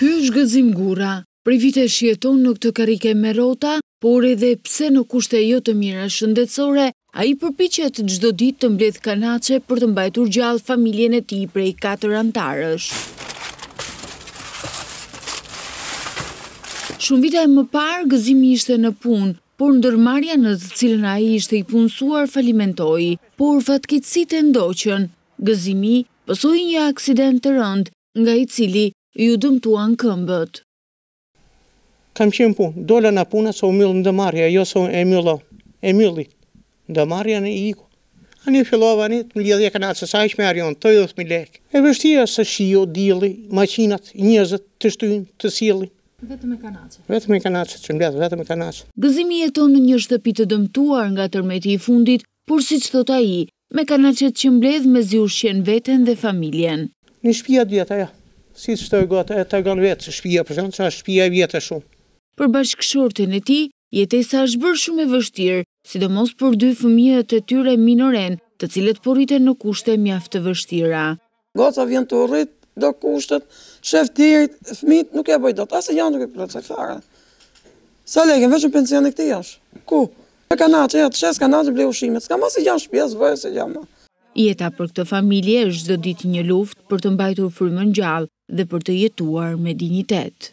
Ky është gëzim gura, për vite shjeton në këtë karike me rota, por edhe pse në kushte jo të mira shëndetsore, a i përpichet gjdo dit të mbleth kanace për të mbajtur gjallë familjen e ti prej 4 antarësh. Shumë vite më parë, gëzimi ishte në punë, por ndërmarja në të cilën a i ishte i punësuar falimentoj, por fatkitësit e ndoqën. Gëzimi pësoj një aksident të rënd, nga i cili ju dëmtuan këmbët. Kam qenë punë, dole në punë, së u millë në dëmarja, jo së e millë, e millë, në dëmarja në iku. A një fillova një, të më lidhje këna, se sa ishme arion, të jodhë mi lekë. E vështia se shio, dili, maqinat, njëzët, të shtuin, të sili. Vetëm me kanace. Vetëm me kanace, që në bjetë, vetëm e kanace. Gëzimi jeton në një shtëpi të dëmtuar nga tërmeti i fundit, por si që thota i, me kanacet që mbledh me zi ushqen veten dhe familjen. Një shpia djeta, ja si të stërgat e të gënë vetë, që shpia për shumë, që shpia e vjetë shumë. Për bashkëshortën e ti, jetë e sa shbërë shumë e vështirë, sidomos për dy fëmijët e tyre minoren, të cilët porrite në kushte mjaftë të vështira. Gota vjen të rritë do kushtet, sheftirit, fëmijët nuk e bëjdo të, asë janë nuk e përët, se fare. Sa legin, veshën pension e këti jash, ku? Në kanatë, jetë, shes kanatë, ble ushimet, s'ka ma si janë shpjes, vëjë se janë ma. Jeta për këtë familje është do ditë një luft për të mbajtur frymën gjallë, dhe për të jetuar me dignitet.